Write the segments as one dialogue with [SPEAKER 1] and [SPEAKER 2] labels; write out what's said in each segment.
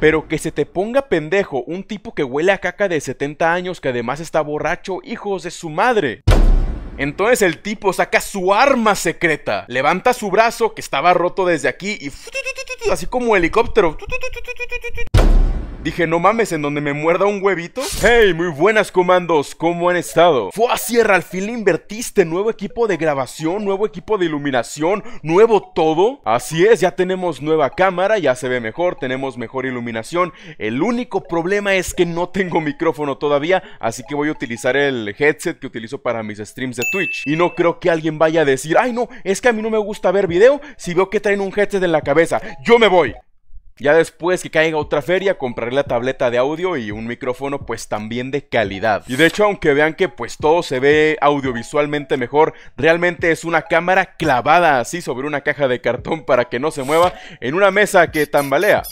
[SPEAKER 1] Pero que se te ponga pendejo un tipo que huele a caca de 70 años que además está borracho, hijos de su madre. Entonces el tipo saca su arma secreta, levanta su brazo que estaba roto desde aquí y así como helicóptero. Dije, no mames, en donde me muerda un huevito. Hey, muy buenas comandos, ¿cómo han estado? Fue a Sierra, al fin le invertiste. Nuevo equipo de grabación, nuevo equipo de iluminación, nuevo todo. Así es, ya tenemos nueva cámara, ya se ve mejor, tenemos mejor iluminación. El único problema es que no tengo micrófono todavía, así que voy a utilizar el headset que utilizo para mis streams de Twitch. Y no creo que alguien vaya a decir, ay no, es que a mí no me gusta ver video si veo que traen un headset en la cabeza. Yo me voy. Ya después que caiga otra feria, compraré la tableta de audio y un micrófono pues también de calidad. Y de hecho, aunque vean que pues todo se ve audiovisualmente mejor, realmente es una cámara clavada así sobre una caja de cartón para que no se mueva en una mesa que tambalea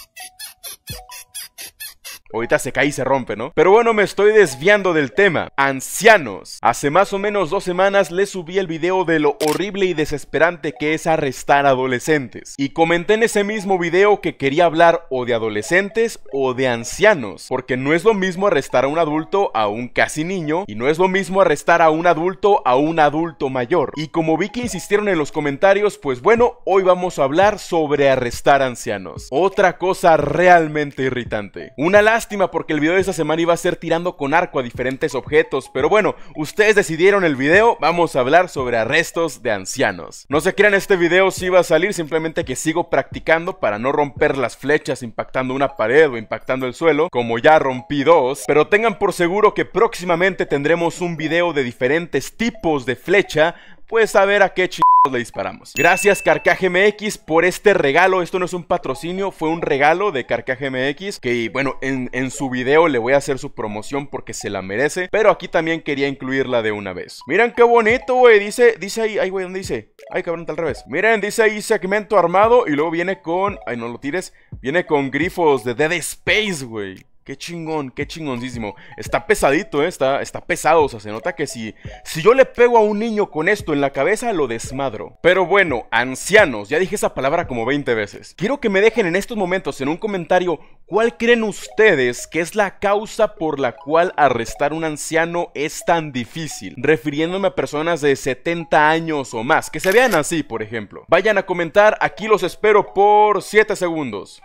[SPEAKER 1] ahorita se cae y se rompe, ¿no? Pero bueno, me estoy desviando del tema. Ancianos. Hace más o menos dos semanas les subí el video de lo horrible y desesperante que es arrestar adolescentes. Y comenté en ese mismo video que quería hablar o de adolescentes o de ancianos, porque no es lo mismo arrestar a un adulto a un casi niño y no es lo mismo arrestar a un adulto a un adulto mayor. Y como vi que insistieron en los comentarios, pues bueno, hoy vamos a hablar sobre arrestar ancianos. Otra cosa realmente irritante. Una lástima lástima porque el video de esta semana iba a ser tirando con arco a diferentes objetos, pero bueno, ustedes decidieron el video, vamos a hablar sobre arrestos de ancianos. No se crean, este video si iba a salir, simplemente que sigo practicando para no romper las flechas impactando una pared o impactando el suelo, como ya rompí dos, pero tengan por seguro que próximamente tendremos un video de diferentes tipos de flecha pues a ver a qué ch le disparamos. Gracias Carcaje MX por este regalo. Esto no es un patrocinio, fue un regalo de Carcaje MX. Que bueno, en, en, su video le voy a hacer su promoción porque se la merece. Pero aquí también quería incluirla de una vez. Miren qué bonito, güey. Dice, dice ahí, ay, güey, ¿dónde dice? Ay, cabrón, está al revés. Miren, dice ahí segmento armado. Y luego viene con. Ay, no lo tires. Viene con grifos de Dead Space, güey. Qué chingón, qué chingoncísimo. Está pesadito, ¿eh? está, está pesado. O sea, se nota que si, si yo le pego a un niño con esto en la cabeza, lo desmadro. Pero bueno, ancianos, ya dije esa palabra como 20 veces. Quiero que me dejen en estos momentos en un comentario cuál creen ustedes que es la causa por la cual arrestar un anciano es tan difícil. Refiriéndome a personas de 70 años o más, que se vean así, por ejemplo. Vayan a comentar, aquí los espero por 7 segundos.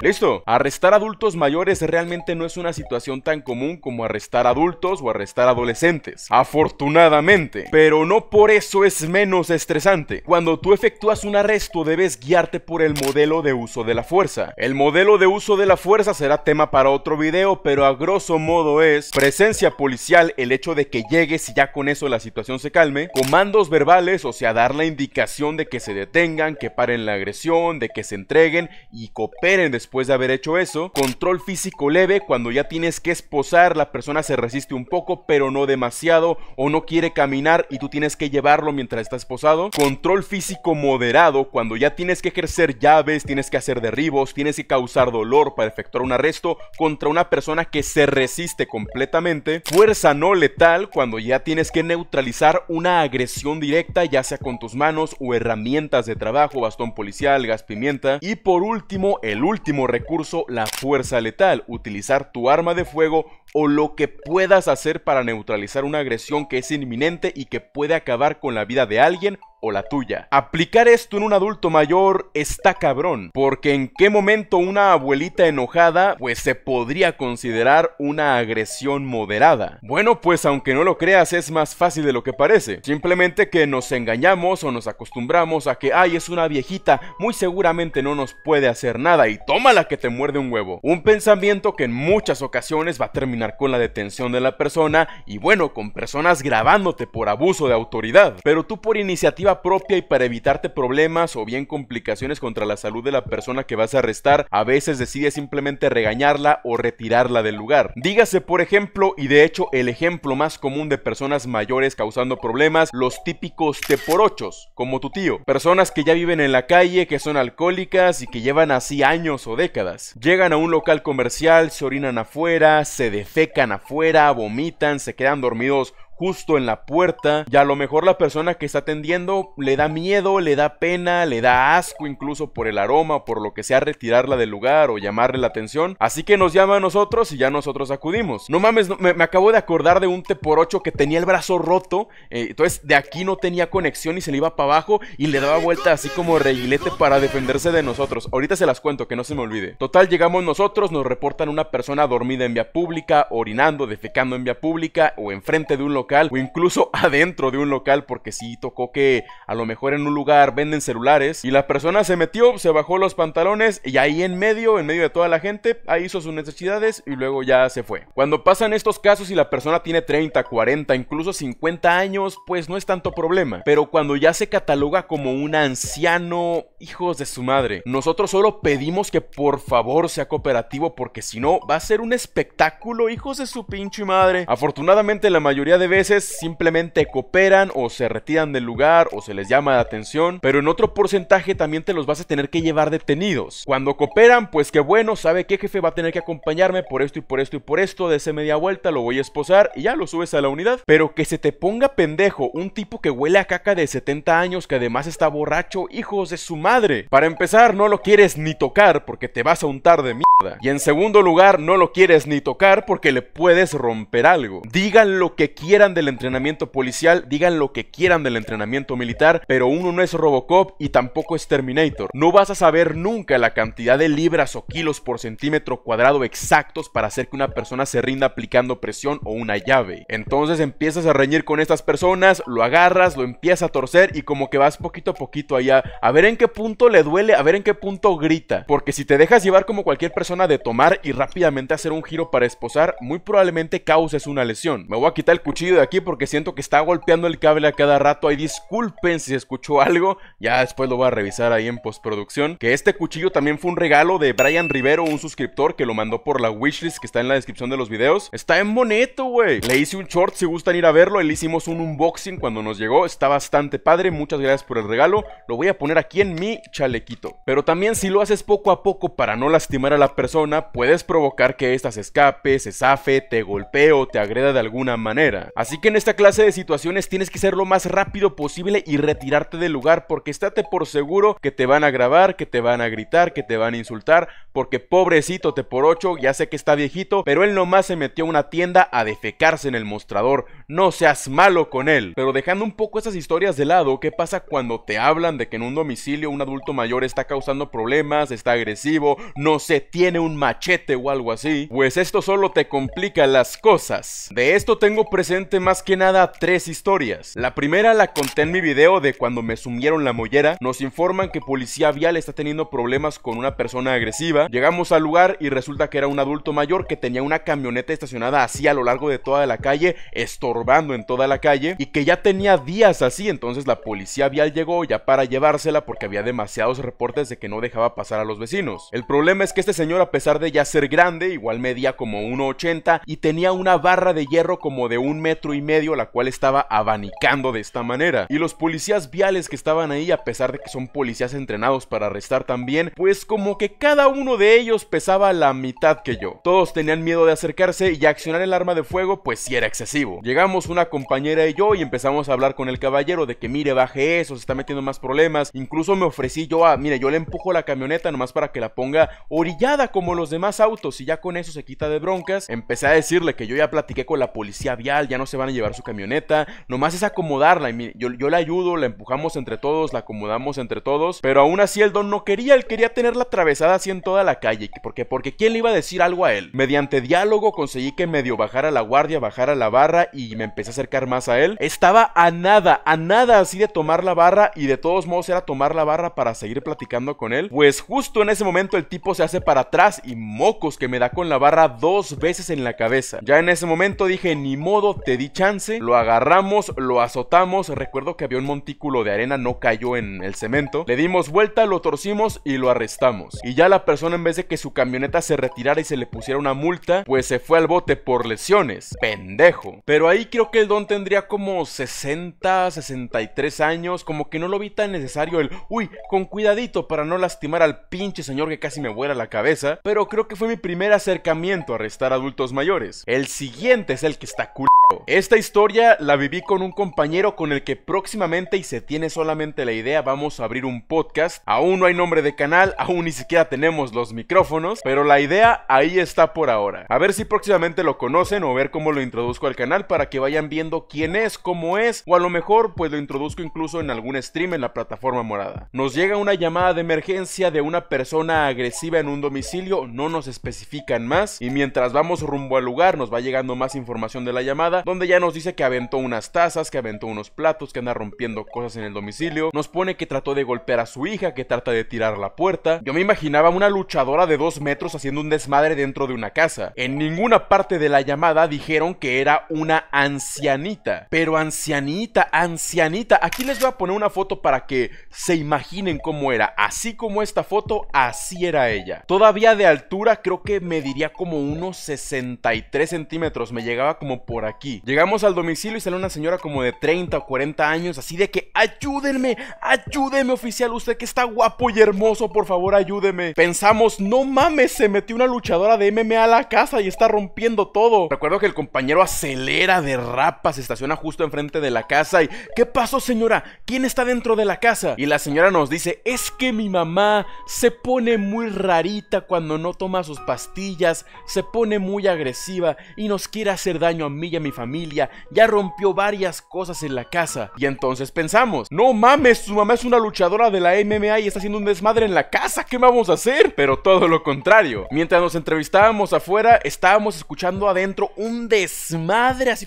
[SPEAKER 1] Listo, arrestar adultos mayores realmente no es una situación tan común como arrestar adultos o arrestar adolescentes, afortunadamente, pero no por eso es menos estresante. Cuando tú efectúas un arresto debes guiarte por el modelo de uso de la fuerza. El modelo de uso de la fuerza será tema para otro video, pero a grosso modo es presencia policial, el hecho de que llegues y ya con eso la situación se calme, comandos verbales, o sea, dar la indicación de que se detengan, que paren la agresión, de que se entreguen y cooperen después después de haber hecho eso. Control físico leve, cuando ya tienes que esposar, la persona se resiste un poco, pero no demasiado, o no quiere caminar y tú tienes que llevarlo mientras está esposado. Control físico moderado, cuando ya tienes que ejercer llaves, tienes que hacer derribos, tienes que causar dolor para efectuar un arresto contra una persona que se resiste completamente. Fuerza no letal, cuando ya tienes que neutralizar una agresión directa, ya sea con tus manos o herramientas de trabajo, bastón policial, gas pimienta. Y por último, el último como recurso la fuerza letal, utilizar tu arma de fuego o lo que puedas hacer para neutralizar una agresión que es inminente y que puede acabar con la vida de alguien o la tuya. Aplicar esto en un adulto mayor está cabrón, porque en qué momento una abuelita enojada pues se podría considerar una agresión moderada. Bueno, pues aunque no lo creas es más fácil de lo que parece. Simplemente que nos engañamos o nos acostumbramos a que, ay, es una viejita, muy seguramente no nos puede hacer nada y tómala que te muerde un huevo. Un pensamiento que en muchas ocasiones va a terminar con la detención de la persona y bueno, con personas grabándote por abuso de autoridad. Pero tú por iniciativa propia y para evitarte problemas o bien complicaciones contra la salud de la persona que vas a arrestar, a veces decides simplemente regañarla o retirarla del lugar. Dígase, por ejemplo, y de hecho el ejemplo más común de personas mayores causando problemas, los típicos teporochos, como tu tío. Personas que ya viven en la calle, que son alcohólicas y que llevan así años o décadas. Llegan a un local comercial, se orinan afuera, se defecan afuera, vomitan, se quedan dormidos justo en la puerta y a lo mejor la persona que está atendiendo le da miedo, le da pena, le da asco incluso por el aroma, por lo que sea retirarla del lugar o llamarle la atención, así que nos llama a nosotros y ya nosotros acudimos. No mames, me, acabo de acordar de un T por 8 que tenía el brazo roto, eh, entonces de aquí no tenía conexión y se le iba para abajo y le daba vuelta así como reguilete para defenderse de nosotros. Ahorita se las cuento, que no se me olvide. Total, llegamos nosotros, nos reportan una persona dormida en vía pública, orinando, defecando en vía pública o enfrente de un local o incluso adentro de un local porque sí tocó que a lo mejor en un lugar venden celulares y la persona se metió, se bajó los pantalones y ahí en medio, en medio de toda la gente, ahí hizo sus necesidades y luego ya se fue. Cuando pasan estos casos y la persona tiene 30, 40, incluso 50 años, pues no es tanto problema, pero cuando ya se cataloga como un anciano, hijos de su madre, nosotros solo pedimos que por favor sea cooperativo porque si no va a ser un espectáculo, hijos de su pinche madre. Afortunadamente la mayoría de veces simplemente cooperan o se retiran del lugar o se les llama la atención, pero en otro porcentaje también te los vas a tener que llevar detenidos. Cuando cooperan, pues qué bueno, sabe que jefe va a tener que acompañarme por esto y por esto y por esto, de ese media vuelta lo voy a esposar y ya lo subes a la unidad. Pero que se te ponga pendejo un tipo que huele a caca de 70 años que además está borracho, hijos de su madre. Para empezar, no lo quieres ni tocar porque te vas a untar de mierda. Y en segundo lugar, no lo quieres ni tocar porque le puedes romper algo. Digan lo que quieran del entrenamiento policial, digan lo que quieran del entrenamiento militar, pero uno no es Robocop y tampoco es Terminator. No vas a saber nunca la cantidad de libras o kilos por centímetro cuadrado exactos para hacer que una persona se rinda aplicando presión o una llave. Entonces empiezas a reñir con estas personas, lo agarras, lo empiezas a torcer y como que vas poquito a poquito allá, a ver en qué punto le duele, a ver en qué punto grita. Porque si te dejas llevar como cualquier persona de tomar y rápidamente hacer un giro para esposar, muy probablemente causes una lesión. Me voy a quitar el cuchillo aquí porque siento que está golpeando el cable a cada rato. Ahí disculpen si escuchó algo. Ya después lo voy a revisar ahí en postproducción. Que este cuchillo también fue un regalo de Brian Rivero, un suscriptor que lo mandó por la wishlist que está en la descripción de los videos. Está en bonito, güey. Le hice un short si gustan ir a verlo. Le hicimos un unboxing cuando nos llegó. Está bastante padre. Muchas gracias por el regalo. Lo voy a poner aquí en mi chalequito. Pero también si lo haces poco a poco para no lastimar a la persona, puedes provocar que ésta se escape, se zafe, te golpee o te agreda de alguna manera. Así que en esta clase de situaciones tienes que ser lo más rápido posible y retirarte del lugar porque estate por seguro que te van a grabar, que te van a gritar, que te van a insultar, porque pobrecito te por ocho ya sé que está viejito, pero él nomás se metió a una tienda a defecarse en el mostrador. No seas malo con él. Pero dejando un poco esas historias de lado, ¿qué pasa cuando te hablan de que en un domicilio un adulto mayor está causando problemas, está agresivo, no se tiene un machete o algo así? Pues esto solo te complica las cosas. De esto tengo presente más que nada tres historias. La primera la conté en mi video de cuando me sumieron la mollera. Nos informan que policía vial está teniendo problemas con una persona agresiva. Llegamos al lugar y resulta que era un adulto mayor que tenía una camioneta estacionada así a lo largo de toda la calle, estorbando en toda la calle y que ya tenía días así. Entonces la policía vial llegó ya para llevársela porque había demasiados reportes de que no dejaba pasar a los vecinos. El problema es que este señor a pesar de ya ser grande, igual medía como 1,80 y tenía una barra de hierro como de un metro y medio, la cual estaba abanicando de esta manera. Y los policías viales que estaban ahí, a pesar de que son policías entrenados para arrestar también, pues como que cada uno de ellos pesaba la mitad que yo. Todos tenían miedo de acercarse y accionar el arma de fuego, pues Si era excesivo. Llegamos una compañera y yo y empezamos a hablar con el caballero de que mire, baje eso, se está metiendo más problemas. Incluso me ofrecí yo a, mire, yo le empujo la camioneta nomás para que la ponga orillada como los demás autos y ya con eso se quita de broncas. Empecé a decirle que yo ya platiqué con la policía vial, ya no se van a llevar su camioneta. Nomás es acomodarla. Y yo, la ayudo, la empujamos entre todos, la acomodamos entre todos. Pero aún así el don no quería, él quería tenerla atravesada así en toda la calle. Porque, porque ¿quién le iba a decir algo a él? Mediante diálogo conseguí que medio bajara la guardia, bajara la barra y me empecé a acercar más a él. Estaba a nada, a nada así de tomar la barra y de todos modos era tomar la barra para seguir platicando con él. Pues justo en ese momento el tipo se hace para atrás y mocos que me da con la barra dos veces en la cabeza. Ya en ese momento dije, ni modo, te di chance, lo agarramos, lo azotamos, recuerdo que había un montículo de arena, no cayó en el cemento, le dimos vuelta, lo torcimos y lo arrestamos. Y ya la persona en vez de que su camioneta se retirara y se le pusiera una multa, pues se fue al bote por lesiones. Pendejo. Pero ahí creo que el don tendría como 60, 63 años, como que no lo vi tan necesario el, uy, con cuidadito para no lastimar al pinche señor que casi me vuela la cabeza, pero creo que fue mi primer acercamiento a arrestar adultos mayores. El siguiente es el que está culo. Esta historia la viví con un compañero con el que próximamente, y se tiene solamente la idea, vamos a abrir un podcast. Aún no hay nombre de canal, aún ni siquiera tenemos los micrófonos, pero la idea ahí está por ahora. A ver si próximamente lo conocen o ver cómo lo introduzco al canal para que vayan viendo quién es, cómo es, o a lo mejor pues lo introduzco incluso en algún stream en la plataforma morada. Nos llega una llamada de emergencia de una persona agresiva en un domicilio, no nos especifican más, y mientras vamos rumbo al lugar nos va llegando más información de la llamada donde ya nos dice que aventó unas tazas, que aventó unos platos, que anda rompiendo cosas en el domicilio. Nos pone que trató de golpear a su hija, que trata de tirar la puerta. Yo me imaginaba una luchadora de dos metros haciendo un desmadre dentro de una casa. En ninguna parte de la llamada dijeron que era una ancianita. Pero ancianita, ancianita. Aquí les voy a poner una foto para que se imaginen cómo era. Así como esta foto, así era ella. Todavía de altura creo que mediría como unos 63 centímetros. Me llegaba como por aquí Llegamos al domicilio y sale una señora como de 30 o 40 años, así de que ayúdenme, ayúdenme oficial, usted que está guapo y hermoso, por favor ayúdenme Pensamos, no mames, se metió una luchadora de MMA a la casa y está rompiendo todo. Recuerdo que el compañero acelera, derrapa, se estaciona justo enfrente de la casa y ¿qué pasó señora? ¿Quién está dentro de la casa? Y la señora nos dice, es que mi mamá se pone muy rarita cuando no toma sus pastillas, se pone muy agresiva y nos quiere hacer daño a mí y a mi familia familia, ya rompió varias cosas en la casa. Y entonces pensamos, no mames, su mamá es una luchadora de la MMA y está haciendo un desmadre en la casa, ¿qué vamos a hacer? Pero todo lo contrario. Mientras nos entrevistábamos afuera, estábamos escuchando adentro un desmadre así,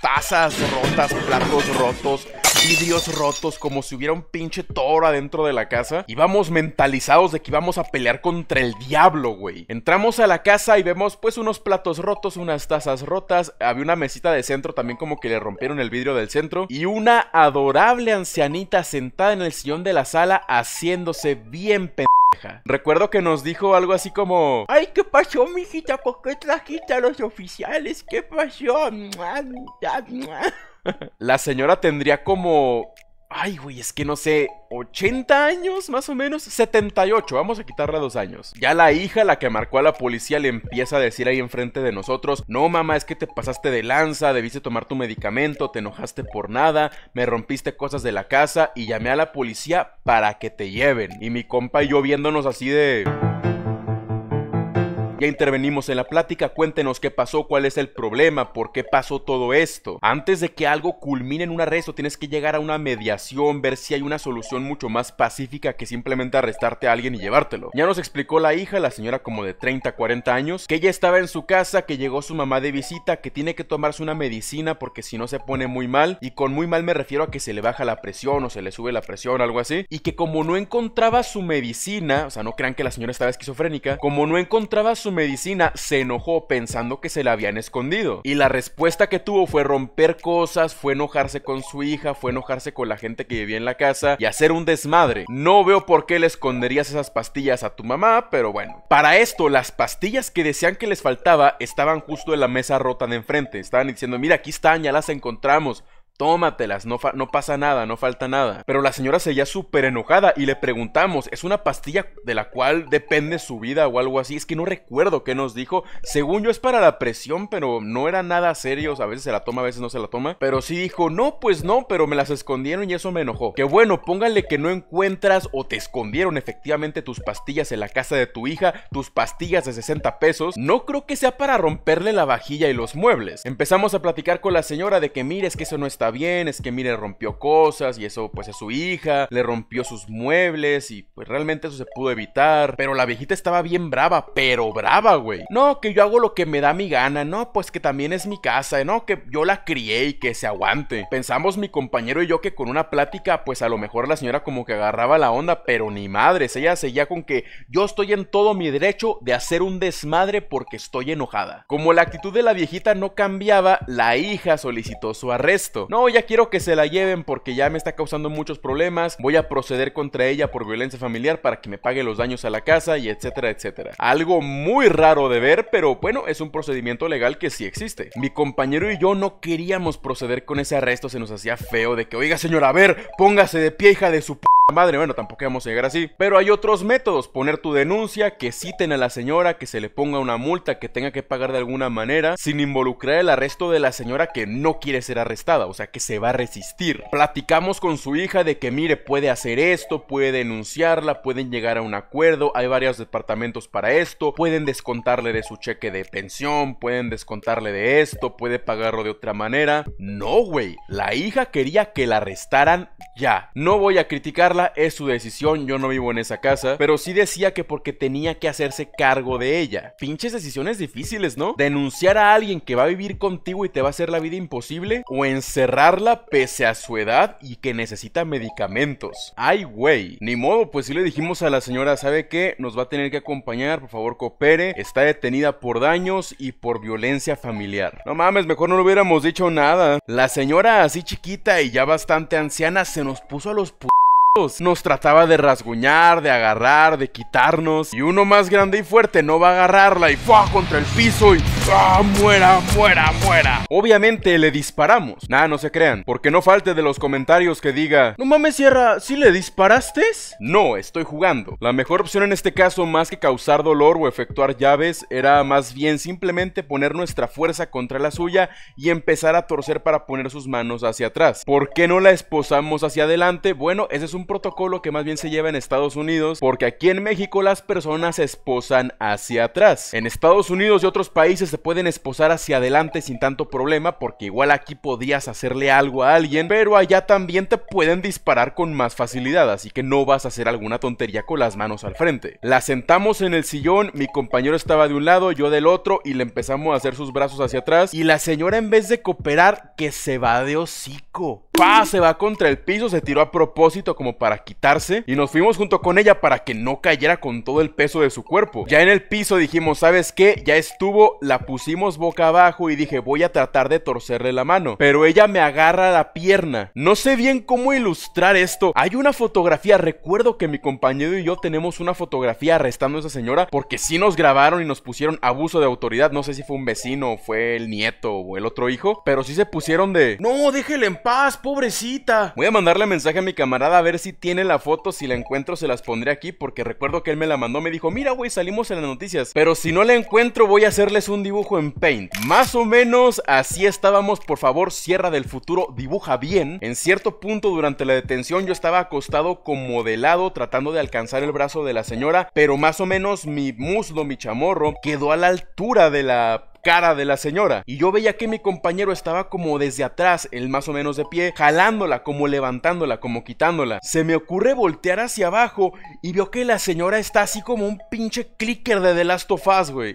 [SPEAKER 1] tazas rotas, platos rotos, vidrios rotos, como si hubiera un pinche toro adentro de la casa. Y vamos mentalizados de que íbamos a pelear contra el diablo, güey. Entramos a la casa y vemos pues unos platos rotos, unas tazas rotas. Había una mesita de centro también como que le rompieron el vidrio del centro. Y una adorable ancianita sentada en el sillón de la sala haciéndose bien pendeja. Recuerdo que nos dijo algo así como: Ay, ¿qué pasó, mijita? ¿Por qué trajiste a los oficiales? ¿Qué pasó? La señora tendría como... Ay, güey, es que no sé, 80 años más o menos, 78, vamos a quitarle dos años. Ya la hija, la que marcó a la policía, le empieza a decir ahí enfrente de nosotros, no mamá, es que te pasaste de lanza, debiste tomar tu medicamento, te enojaste por nada, me rompiste cosas de la casa y llamé a la policía para que te lleven. Y mi compa y yo viéndonos así de... Ya intervenimos en la plática, cuéntenos qué pasó, cuál es el problema, por qué pasó todo esto. Antes de que algo culmine en un arresto, tienes que llegar a una mediación, ver si hay una solución mucho más pacífica que simplemente arrestarte a alguien y llevártelo. Ya nos explicó la hija, la señora como de 30, 40 años, que ella estaba en su casa, que llegó su mamá de visita, que tiene que tomarse una medicina porque si no se pone muy mal, y con muy mal me refiero a que se le baja la presión o se le sube la presión, algo así, y que como no encontraba su medicina, o sea, no crean que la señora estaba esquizofrénica, como no encontraba su medicina, se enojó pensando que se la habían escondido. Y la respuesta que tuvo fue romper cosas, fue enojarse con su hija, fue enojarse con la gente que vivía en la casa y hacer un desmadre. No veo por qué le esconderías esas pastillas a tu mamá, pero bueno. Para esto, las pastillas que decían que les faltaba estaban justo en la mesa rota de enfrente. Estaban diciendo, mira, aquí están, ya las encontramos tómatelas, no, no pasa nada, no falta nada. Pero la señora seguía súper enojada y le preguntamos, ¿es una pastilla de la cual depende su vida o algo así? Es que no recuerdo qué nos dijo. Según yo es para la presión, pero no era nada serio, a veces se la toma, a veces no se la toma. Pero sí dijo, no, pues no, pero me las escondieron y eso me enojó. Que bueno, póngale que no encuentras o te escondieron efectivamente tus pastillas en la casa de tu hija, tus pastillas de 60 pesos. No creo que sea para romperle la vajilla y los muebles. Empezamos a platicar con la señora de que mires que eso no está bien, es que mire, rompió cosas y eso pues a su hija, le rompió sus muebles y pues realmente eso se pudo evitar. Pero la viejita estaba bien brava, pero brava, güey. No, que yo hago lo que me da mi gana, no, pues que también es mi casa, no, que yo la crié y que se aguante. Pensamos mi compañero y yo que con una plática pues a lo mejor la señora como que agarraba la onda, pero ni madres, ella seguía con que yo estoy en todo mi derecho de hacer un desmadre porque estoy enojada. Como la actitud de la viejita no cambiaba, la hija solicitó su arresto. No, ya quiero que se la lleven porque ya me está causando muchos problemas, voy a proceder contra ella por violencia familiar para que me pague los daños a la casa y etcétera, etcétera. Algo muy raro de ver, pero bueno, es un procedimiento legal que sí existe. Mi compañero y yo no queríamos proceder con ese arresto, se nos hacía feo de que, oiga señora, a ver, póngase de pie hija de su p madre, bueno, tampoco vamos a llegar así. Pero hay otros métodos, poner tu denuncia, que citen a la señora, que se le ponga una multa, que tenga que pagar de alguna manera, sin involucrar el arresto de la señora que no quiere ser arrestada, o sea, que se va a resistir. Platicamos con su hija de que, mire, puede hacer esto, puede denunciarla, pueden llegar a un acuerdo, hay varios departamentos para esto, pueden descontarle de su cheque de pensión, pueden descontarle de esto, puede pagarlo de otra manera. No, güey, la hija quería que la arrestaran ya. No voy a criticarla es su decisión, yo no vivo en esa casa, pero sí decía que porque tenía que hacerse cargo de ella. Pinches decisiones difíciles, ¿no? Denunciar a alguien que va a vivir contigo y te va a hacer la vida imposible o encerrarla pese a su edad y que necesita medicamentos. Ay, güey. Ni modo, pues si le dijimos a la señora, ¿sabe qué? Nos va a tener que acompañar, por favor coopere, está detenida por daños y por violencia familiar. No mames, mejor no le hubiéramos dicho nada. La señora así chiquita y ya bastante anciana se nos puso a los p nos trataba de rasguñar, de agarrar, de quitarnos. Y uno más grande y fuerte no va a agarrarla y va contra el piso y ¡ah! ¡Muera, muera, muera! Obviamente le disparamos. nada, no se crean. Porque no falte de los comentarios que diga: No mames, Sierra, si le disparaste? No, estoy jugando. La mejor opción en este caso, más que causar dolor o efectuar llaves, era más bien simplemente poner nuestra fuerza contra la suya y empezar a torcer para poner sus manos hacia atrás. ¿Por qué no la esposamos hacia adelante? Bueno, ese es un un protocolo que más bien se lleva en Estados Unidos, porque aquí en México las personas se esposan hacia atrás. En Estados Unidos y otros países se pueden esposar hacia adelante sin tanto problema, porque igual aquí podías hacerle algo a alguien, pero allá también te pueden disparar con más facilidad, así que no vas a hacer alguna tontería con las manos al frente. La sentamos en el sillón, mi compañero estaba de un lado, yo del otro, y le empezamos a hacer sus brazos hacia atrás, y la señora en vez de cooperar, que se va de hocico se va contra el piso, se tiró a propósito como para quitarse y nos fuimos junto con ella para que no cayera con todo el peso de su cuerpo. Ya en el piso dijimos, ¿sabes qué? Ya estuvo, la pusimos boca abajo y dije, voy a tratar de torcerle la mano, pero ella me agarra la pierna. No sé bien cómo ilustrar esto. Hay una fotografía, recuerdo que mi compañero y yo tenemos una fotografía arrestando a esa señora porque sí nos grabaron y nos pusieron abuso de autoridad, no sé si fue un vecino, fue el nieto o el otro hijo, pero sí se pusieron de, no, déjele en paz, pobrecita. Voy a mandarle mensaje a mi camarada a ver si tiene la foto. Si la encuentro, se las pondré aquí. Porque recuerdo que él me la mandó. Me dijo, mira, güey, salimos en las noticias. Pero si no la encuentro, voy a hacerles un dibujo en Paint. Más o menos así estábamos. Por favor, Sierra del Futuro, dibuja bien. En cierto punto, durante la detención, yo estaba acostado como de lado, tratando de alcanzar el brazo de la señora. Pero más o menos mi muslo, mi chamorro, quedó a la altura de la cara de la señora. Y yo veía que mi compañero estaba como desde atrás, el más o menos de pie, jalándola, como levantándola, como quitándola. Se me ocurre voltear hacia abajo y veo que la señora está así como un pinche clicker de The Last of Us, güey.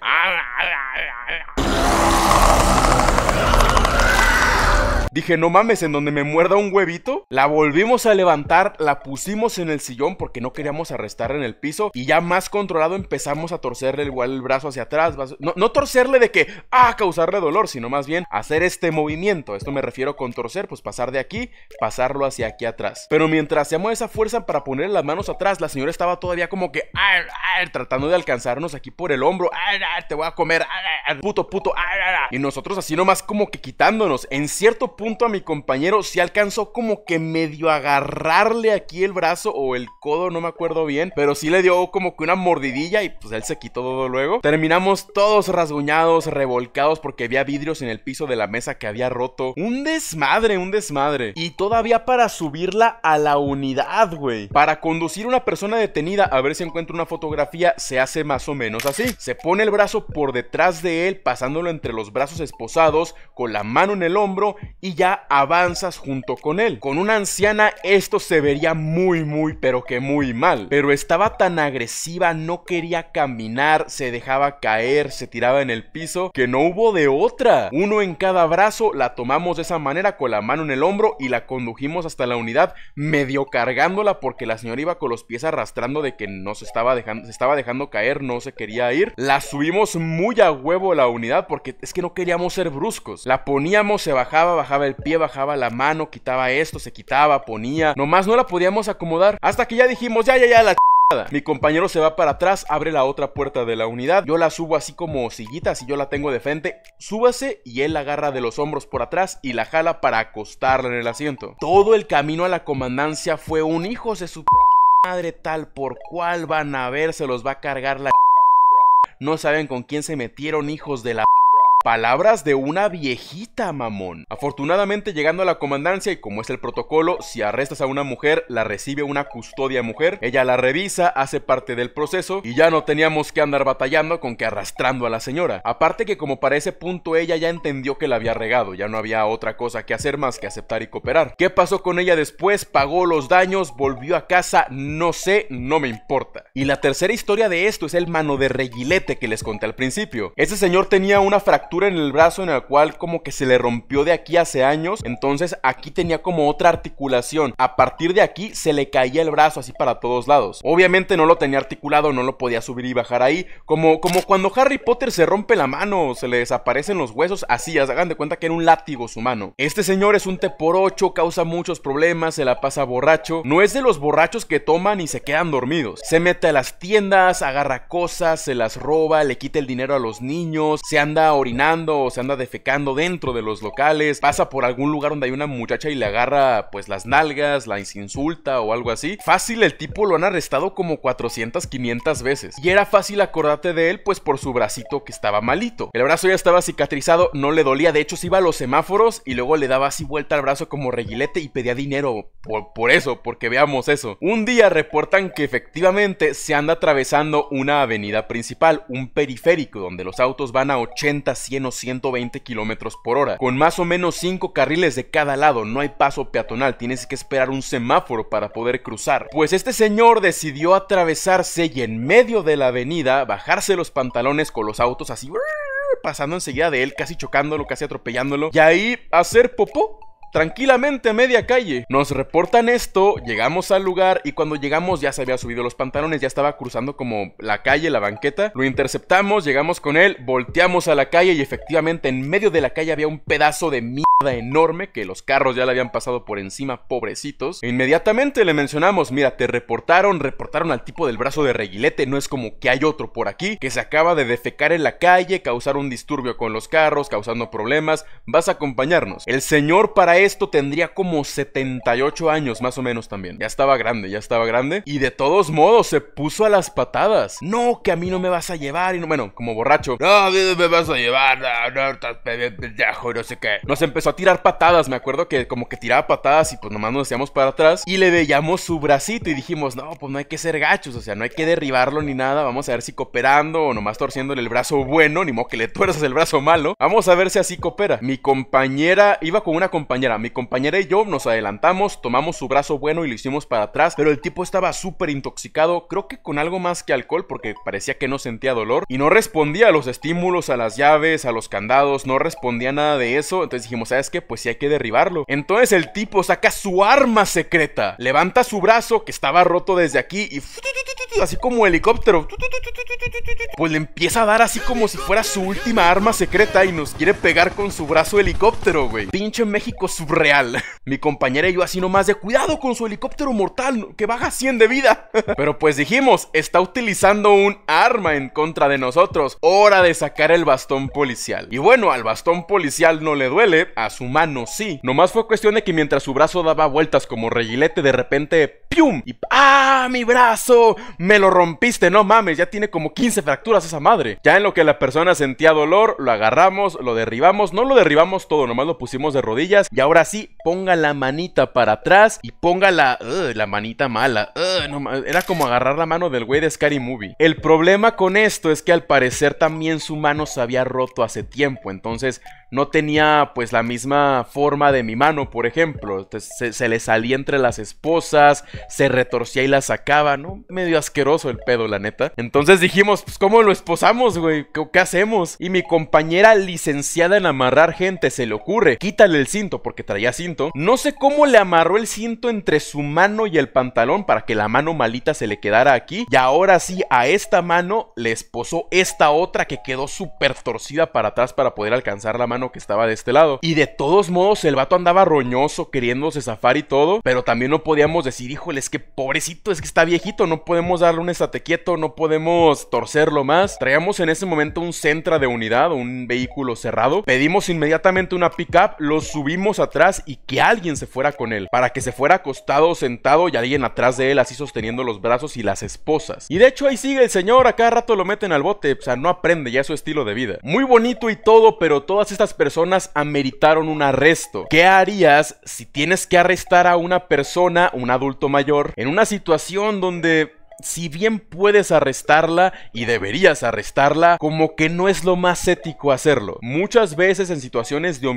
[SPEAKER 1] Dije, no mames, en donde me muerda un huevito. La volvimos a levantar, la pusimos en el sillón porque no queríamos arrestar en el piso. Y ya más controlado empezamos a torcerle igual el brazo hacia atrás. No, torcerle de que, ah, causarle dolor, sino más bien hacer este movimiento. Esto me refiero con torcer, pues pasar de aquí, pasarlo hacia aquí atrás. Pero mientras hacíamos esa fuerza para poner las manos atrás, la señora estaba todavía como que, tratando de alcanzarnos aquí por el hombro. te voy a comer, puto, puto. Y nosotros así nomás como que quitándonos. En cierto punto Junto a mi compañero, si alcanzó como que medio agarrarle aquí el brazo o el codo, no me acuerdo bien, pero sí le dio como que una mordidilla y pues él se quitó todo luego. Terminamos todos rasguñados, revolcados porque había vidrios en el piso de la mesa que había roto. Un desmadre, un desmadre. Y todavía para subirla a la unidad, güey. Para conducir una persona detenida a ver si encuentra una fotografía, se hace más o menos así. Se pone el brazo por detrás de él, pasándolo entre los brazos esposados, con la mano en el hombro y ya avanzas junto con él. Con una anciana esto se vería muy, muy, pero que muy mal. Pero estaba tan agresiva, no quería caminar, se dejaba caer, se tiraba en el piso, que no hubo de otra. Uno en cada brazo, la tomamos de esa manera con la mano en el hombro y la condujimos hasta la unidad, medio cargándola porque la señora iba con los pies arrastrando de que no se estaba dejando, se estaba dejando caer, no se quería ir. La subimos muy a huevo la unidad porque es que no queríamos ser bruscos. La poníamos, se bajaba, bajaba el pie, bajaba la mano, quitaba esto, se quitaba, ponía. Nomás no la podíamos acomodar. Hasta que ya dijimos, ya, ya, ya, la Mi compañero se va para atrás, abre la otra puerta de la unidad. Yo la subo así como sillita, si yo la tengo de frente, súbase y él la agarra de los hombros por atrás y la jala para acostarla en el asiento. Todo el camino a la comandancia fue un hijo de su madre tal por cual van a ver, se los va a cargar la. No saben con quién se metieron, hijos de la palabras de una viejita, mamón. Afortunadamente, llegando a la comandancia y como es el protocolo, si arrestas a una mujer, la recibe una custodia mujer, ella la revisa, hace parte del proceso y ya no teníamos que andar batallando con que arrastrando a la señora. Aparte que como para ese punto ella ya entendió que la había regado, ya no había otra cosa que hacer más que aceptar y cooperar. ¿Qué pasó con ella después? Pagó los daños, volvió a casa, no sé, no me importa. Y la tercera historia de esto es el mano de reguilete que les conté al principio. Ese señor tenía una fractura en el brazo en el cual como que se le rompió de aquí hace años. Entonces aquí tenía como otra articulación. A partir de aquí se le caía el brazo así para todos lados. Obviamente no lo tenía articulado, no lo podía subir y bajar ahí. Como, como cuando Harry Potter se rompe la mano o se le desaparecen los huesos, así, hagan de cuenta que era un látigo su mano. Este señor es un te por 8, causa muchos problemas, se la pasa borracho. No es de los borrachos que toman y se quedan dormidos. Se mete a las tiendas, agarra cosas, se las roba, le quita el dinero a los niños, se anda orinando o se anda defecando dentro de los locales, pasa por algún lugar donde hay una muchacha y le agarra pues las nalgas, la insulta o algo así. Fácil, el tipo lo han arrestado como 400, 500 veces. Y era fácil acordarte de él pues por su bracito que estaba malito. El brazo ya estaba cicatrizado, no le dolía, de hecho se iba a los semáforos y luego le daba así vuelta al brazo como reguilete y pedía dinero por, por eso, porque veamos eso. Un día reportan que efectivamente se anda atravesando una avenida principal, un periférico donde los autos van a 80, 100 120 kilómetros por hora, con más o menos 5 carriles de cada lado, no hay paso peatonal, tienes que esperar un semáforo para poder cruzar. Pues este señor decidió atravesarse y en medio de la avenida bajarse los pantalones con los autos así pasando enseguida de él, casi chocándolo, casi atropellándolo, y ahí hacer popó tranquilamente a media calle. Nos reportan esto, llegamos al lugar y cuando llegamos ya se había subido los pantalones, ya estaba cruzando como la calle, la banqueta. Lo interceptamos, llegamos con él, volteamos a la calle y efectivamente en medio de la calle había un pedazo de mierda enorme que los carros ya le habían pasado por encima, pobrecitos. E inmediatamente le mencionamos, mira, te reportaron, reportaron al tipo del brazo de reguilete, no es como que hay otro por aquí que se acaba de defecar en la calle, causar un disturbio con los carros, causando problemas, vas a acompañarnos. El señor para él esto tendría como 78 años más o menos también. Ya estaba grande, ya estaba grande. Y de todos modos se puso a las patadas. No, que a mí no me vas a llevar. Y no, bueno, como borracho. No, me vas a llevar. No, estás pendejo no sé qué. Nos empezó a tirar patadas. Me acuerdo que como que tiraba patadas y pues nomás nos hacíamos para atrás. Y le veíamos su bracito y dijimos, no, pues no hay que ser gachos. O sea, no hay que derribarlo ni nada. Vamos a ver si cooperando o nomás torciéndole el brazo bueno. Ni modo que le tuerzas el brazo malo. Vamos a ver si así coopera. Mi compañera iba con una compañera mi compañera y yo nos adelantamos, tomamos su brazo bueno y lo hicimos para atrás, pero el tipo estaba súper intoxicado, creo que con algo más que alcohol porque parecía que no sentía dolor y no respondía a los estímulos, a las llaves, a los candados, no respondía nada de eso. Entonces dijimos, ¿sabes qué? Pues sí hay que derribarlo. Entonces el tipo saca su arma secreta, levanta su brazo que estaba roto desde aquí y así como helicóptero. Pues le empieza a dar así como si fuera su última arma secreta y nos quiere pegar con su brazo helicóptero, güey. Pinche México surreal. Mi compañera y yo así nomás de cuidado con su helicóptero mortal que baja 100 de vida. Pero pues dijimos, está utilizando un arma en contra de nosotros. Hora de sacar el bastón policial. Y bueno, al bastón policial no le duele, a su mano sí. Nomás fue cuestión de que mientras su brazo daba vueltas como reguilete, de repente ¡Pium! Y ¡Ah! ¡Mi brazo! Me lo rompiste, no mames, ya tiene como 15 fracturas esa madre. Ya en lo que la persona sentía dolor, lo agarramos, lo derribamos, no lo derribamos todo, nomás lo pusimos de rodillas ahora sí, ponga la manita para atrás y ponga la, la manita mala. era como agarrar la mano del güey de Scary Movie. El problema con esto es que al parecer también su mano se había roto hace tiempo, entonces no tenía pues la misma forma de mi mano, por ejemplo. se, le salía entre las esposas, se retorcía y la sacaba, ¿no? Medio asqueroso el pedo, la neta. Entonces dijimos, pues ¿cómo lo esposamos, güey? ¿Qué, ¿Qué hacemos? Y mi compañera licenciada en amarrar gente se le ocurre, quítale el cinto porque que traía cinto. No sé cómo le amarró el cinto entre su mano y el pantalón para que la mano malita se le quedara aquí. Y ahora sí, a esta mano Le esposó esta otra que quedó súper torcida para atrás para poder alcanzar la mano que estaba de este lado. Y de todos modos, el vato andaba roñoso, queriéndose zafar y todo. Pero también no podíamos decir, híjole, es que pobrecito, es que está viejito. No podemos darle un estate quieto, no podemos torcerlo más. Traíamos en ese momento un centra de unidad, un vehículo cerrado. Pedimos inmediatamente una pick up, lo subimos a atrás y que alguien se fuera con él, para que se fuera acostado sentado y alguien atrás de él así sosteniendo los brazos y las esposas. Y de hecho ahí sigue el señor, a cada rato lo meten al bote, o sea, no aprende ya su estilo de vida. Muy bonito y todo, pero todas estas personas ameritaron un arresto. ¿Qué harías si tienes que arrestar a una persona, un adulto mayor, en una situación donde si bien puedes arrestarla y deberías arrestarla, como que no es lo más ético hacerlo. Muchas veces en situaciones de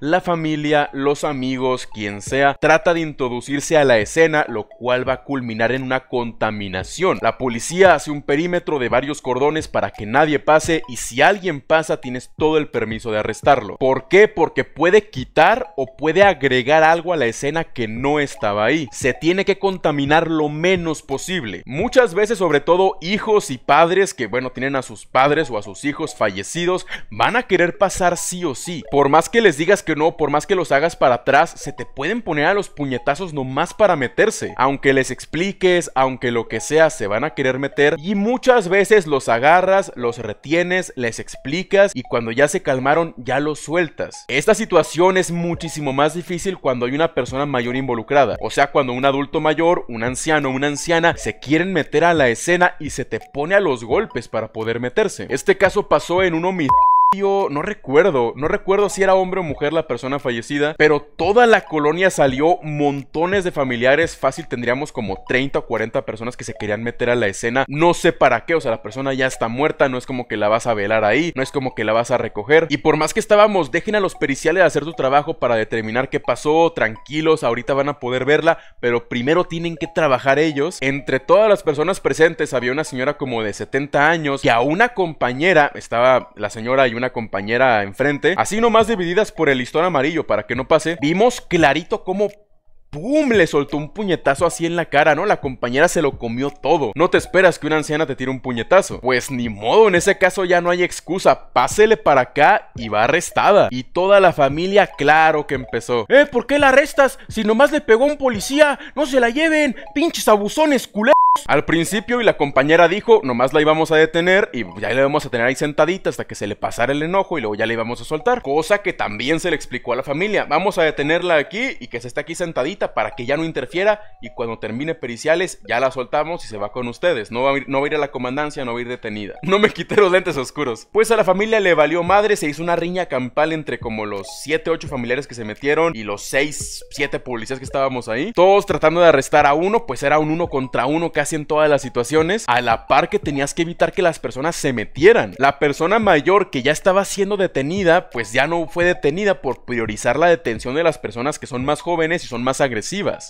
[SPEAKER 1] la familia, los amigos, quien sea, trata de introducirse a la escena, lo cual va a culminar en una contaminación. La policía hace un perímetro de varios cordones para que nadie pase y si alguien pasa tienes todo el permiso de arrestarlo. ¿Por qué? Porque puede quitar o puede agregar algo a la escena que no estaba ahí. Se tiene que contaminar lo menos posible. Muchas veces, sobre todo hijos y padres que, bueno, tienen a sus padres o a sus hijos fallecidos, van a querer pasar sí o sí. Por más que le digas que no, por más que los hagas para atrás, se te pueden poner a los puñetazos nomás para meterse. Aunque les expliques, aunque lo que sea, se van a querer meter. Y muchas veces los agarras, los retienes, les explicas y cuando ya se calmaron, ya los sueltas. Esta situación es muchísimo más difícil cuando hay una persona mayor involucrada. O sea, cuando un adulto mayor, un anciano, una anciana, se quieren meter a la escena y se te pone a los golpes para poder meterse. Este caso pasó en uno no recuerdo, no recuerdo si era hombre o mujer la persona fallecida, pero toda la colonia salió, montones de familiares, fácil tendríamos como 30 o 40 personas que se querían meter a la escena, no sé para qué, o sea, la persona ya está muerta, no es como que la vas a velar ahí, no es como que la vas a recoger, y por más que estábamos, dejen a los periciales hacer tu trabajo para determinar qué pasó, tranquilos, ahorita van a poder verla, pero primero tienen que trabajar ellos. Entre todas las personas presentes había una señora como de 70 años que a una compañera, estaba la señora y una compañera enfrente, así nomás divididas por el listón amarillo para que no pase, vimos clarito cómo ¡Pum! Le soltó un puñetazo así en la cara, ¿no? La compañera se lo comió todo. No te esperas que una anciana te tire un puñetazo. Pues ni modo, en ese caso ya no hay excusa. Pásele para acá y va arrestada. Y toda la familia, claro que empezó. ¿Eh? ¿Por qué la arrestas? Si nomás le pegó un policía, no se la lleven. Pinches abusones, culé. Al principio y la compañera dijo, nomás la íbamos a detener y ya la vamos a tener ahí sentadita hasta que se le pasara el enojo y luego ya la íbamos a soltar. Cosa que también se le explicó a la familia. Vamos a detenerla aquí y que se esté aquí sentadita para que ya no interfiera y cuando termine periciales ya la soltamos y se va con ustedes. No va, a ir, no va a ir a la comandancia, no va a ir detenida. No me quité los lentes oscuros. Pues a la familia le valió madre, se hizo una riña campal entre como los 7, 8 familiares que se metieron y los 6, 7 policías que estábamos ahí. Todos tratando de arrestar a uno, pues era un uno contra uno casi en todas las situaciones. A la par que tenías que evitar que las personas se metieran. La persona mayor que ya estaba siendo detenida, pues ya no fue detenida por priorizar la detención de las personas que son más jóvenes y son más agresivas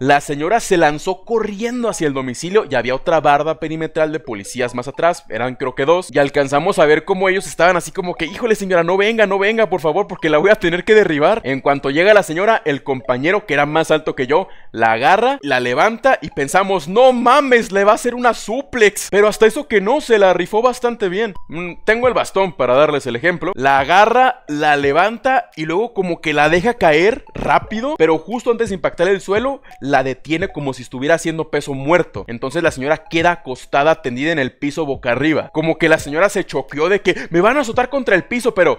[SPEAKER 1] la señora se lanzó corriendo hacia el domicilio y había otra barda perimetral de policías más atrás, eran creo que dos, y alcanzamos a ver cómo ellos estaban así como que, híjole señora, no venga, no venga, por favor, porque la voy a tener que derribar. En cuanto llega la señora, el compañero que era más alto que yo, la agarra, la levanta y pensamos, no mames, le va a hacer una suplex. Pero hasta eso que no, se la rifó bastante bien. Mm, tengo el bastón para darles el ejemplo. La agarra, la levanta y luego como que la deja caer rápido, pero justo antes de impactar el suelo, la detiene como si estuviera haciendo peso muerto. Entonces la señora queda acostada, tendida en el piso boca arriba. Como que la señora se choqueó de que me van a azotar contra el piso, pero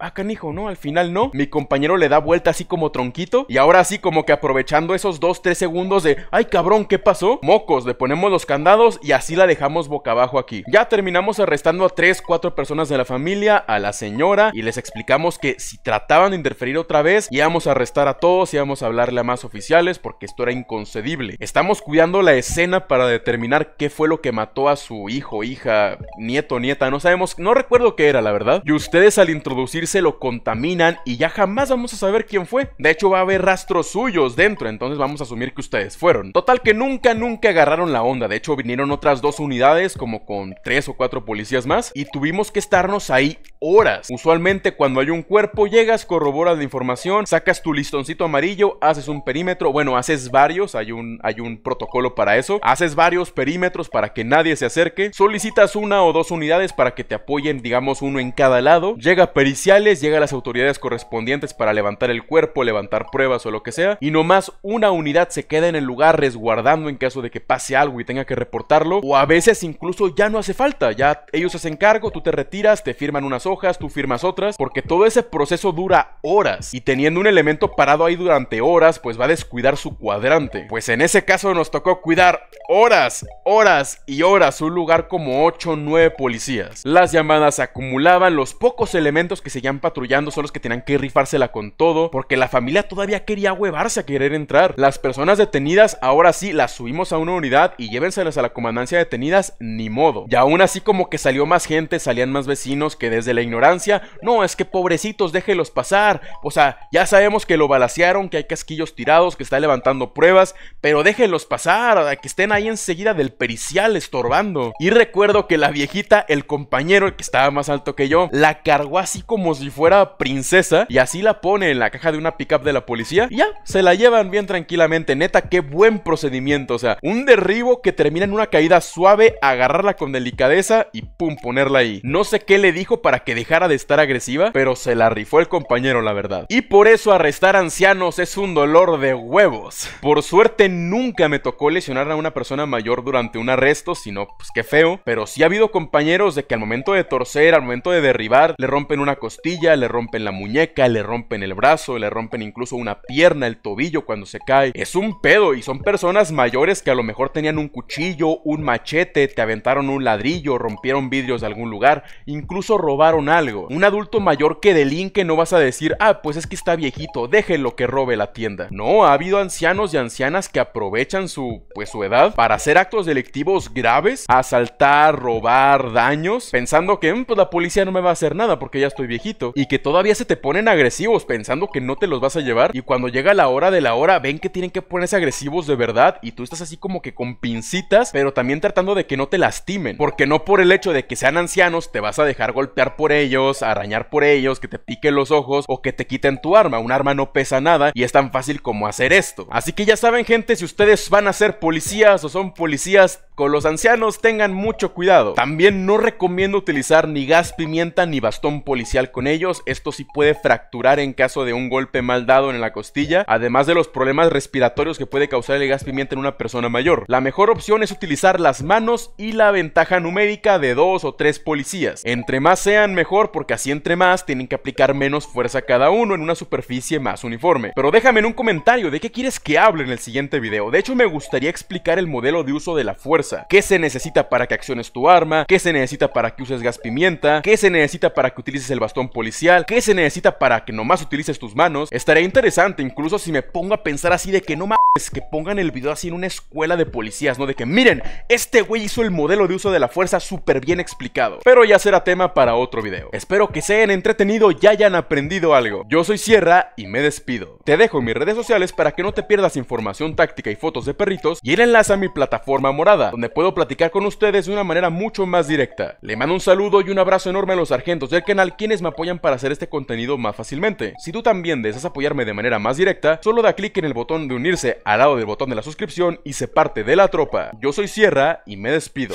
[SPEAKER 1] ah, canijo, no, al final no. Mi compañero le da vuelta así como tronquito. Y ahora sí, como que aprovechando esos 2-3 segundos de, ay cabrón, ¿qué pasó? Mocos, le ponemos los candados y así la dejamos boca abajo aquí. Ya terminamos arrestando a 3-4 personas de la familia, a la señora, y les explicamos que si trataban de interferir otra vez, íbamos a arrestar a todos, íbamos a hablarle a más oficiales porque esto era inconcedible Estamos cuidando la escena para determinar qué fue lo que mató a su hijo, hija, nieto, nieta, no sabemos, no recuerdo qué era, la verdad. Y ustedes al introducirse se lo contaminan y ya jamás vamos a saber quién fue. De hecho va a haber rastros suyos dentro, entonces vamos a asumir que ustedes fueron. Total que nunca, nunca agarraron la onda. De hecho vinieron otras dos unidades como con tres o cuatro policías más y tuvimos que estarnos ahí horas. Usualmente cuando hay un cuerpo llegas, corroboras la información, sacas tu listoncito amarillo, haces un perímetro, bueno, haces varios, hay un, hay un protocolo para eso, haces varios perímetros para que nadie se acerque, solicitas una o dos unidades para que te apoyen, digamos, uno en cada lado, llega pericial llega a las autoridades correspondientes para levantar el cuerpo, levantar pruebas o lo que sea, y nomás una unidad se queda en el lugar resguardando en caso de que pase algo y tenga que reportarlo, o a veces incluso ya no hace falta, ya ellos hacen cargo, tú te retiras, te firman unas hojas, tú firmas otras, porque todo ese proceso dura horas, y teniendo un elemento parado ahí durante horas, pues va a descuidar su cuadrante. Pues en ese caso nos tocó cuidar horas, horas y horas, un lugar como 8 o 9 policías. Las llamadas acumulaban los pocos elementos que se llaman patrullando son los que tenían que rifársela con todo, porque la familia todavía quería huevarse a querer entrar. Las personas detenidas, ahora sí, las subimos a una unidad y llévenselas a la comandancia detenidas, ni modo. Y aún así como que salió más gente, salían más vecinos que desde la ignorancia, no, es que pobrecitos, déjelos pasar. O sea, ya sabemos que lo balacearon, que hay casquillos tirados, que está levantando pruebas, pero déjenlos pasar, que estén ahí enseguida del pericial estorbando. Y recuerdo que la viejita, el compañero, el que estaba más alto que yo, la cargó así como si fuera princesa y así la pone en la caja de una pickup de la policía y ya, se la llevan bien tranquilamente. Neta, qué buen procedimiento. O sea, un derribo que termina en una caída suave, agarrarla con delicadeza y pum, ponerla ahí. No sé qué le dijo para que dejara de estar agresiva, pero se la rifó el compañero, la verdad. Y por eso arrestar ancianos es un dolor de huevos. Por suerte nunca me tocó lesionar a una persona mayor durante un arresto, sino pues qué feo. Pero sí ha habido compañeros de que al momento de torcer, al momento de derribar, le rompen una costilla le rompen la muñeca, le rompen el brazo, le rompen incluso una pierna, el tobillo cuando se cae. Es un pedo y son personas mayores que a lo mejor tenían un cuchillo, un machete, te aventaron un ladrillo, rompieron vidrios de algún lugar, incluso robaron algo. Un adulto mayor que delinque no vas a decir, ah, pues es que está viejito, déjenlo que robe la tienda. No, ha habido ancianos y ancianas que aprovechan su, pues, su edad para hacer actos delictivos graves, asaltar, robar, daños, pensando que, mm, pues la policía no me va a hacer nada porque ya estoy viejito y que todavía se te ponen agresivos pensando que no te los vas a llevar y cuando llega la hora de la hora ven que tienen que ponerse agresivos de verdad y tú estás así como que con pincitas, pero también tratando de que no te lastimen, porque no por el hecho de que sean ancianos te vas a dejar golpear por ellos, arañar por ellos, que te piquen los ojos o que te quiten tu arma, un arma no pesa nada y es tan fácil como hacer esto. Así que ya saben gente, si ustedes van a ser policías o son policías con los ancianos tengan mucho cuidado. También no recomiendo utilizar ni gas pimienta ni bastón policial con ellos, esto sí puede fracturar en caso de un golpe mal dado en la costilla, además de los problemas respiratorios que puede causar el gas pimienta en una persona mayor. La mejor opción es utilizar las manos y la ventaja numérica de dos o tres policías. Entre más sean mejor porque así entre más tienen que aplicar menos fuerza cada uno en una superficie más uniforme. Pero déjame en un comentario de qué quieres que hable en el siguiente video. De hecho me gustaría explicar el modelo de uso de la fuerza. ¿Qué se necesita para que acciones tu arma? ¿Qué se necesita para que uses gas pimienta? ¿Qué se necesita para que utilices el bastón policial, qué se necesita para que nomás utilices tus manos, estaría interesante incluso si me pongo a pensar así de que no más es que pongan el video así en una escuela de policías, ¿no? De que miren, este güey hizo el modelo de uso de la fuerza súper bien explicado. Pero ya será tema para otro video. Espero que se hayan entretenido y hayan aprendido algo. Yo soy Sierra y me despido. Te dejo en mis redes sociales para que no te pierdas información táctica y fotos de perritos y el enlace a mi plataforma morada, donde puedo platicar con ustedes de una manera mucho más directa. Le mando un saludo y un abrazo enorme a los sargentos del canal quienes me apoyan para hacer este contenido más fácilmente. Si tú también deseas apoyarme de manera más directa, solo da clic en el botón de unirse al lado del botón de la suscripción y se parte de la tropa. Yo soy Sierra y me despido.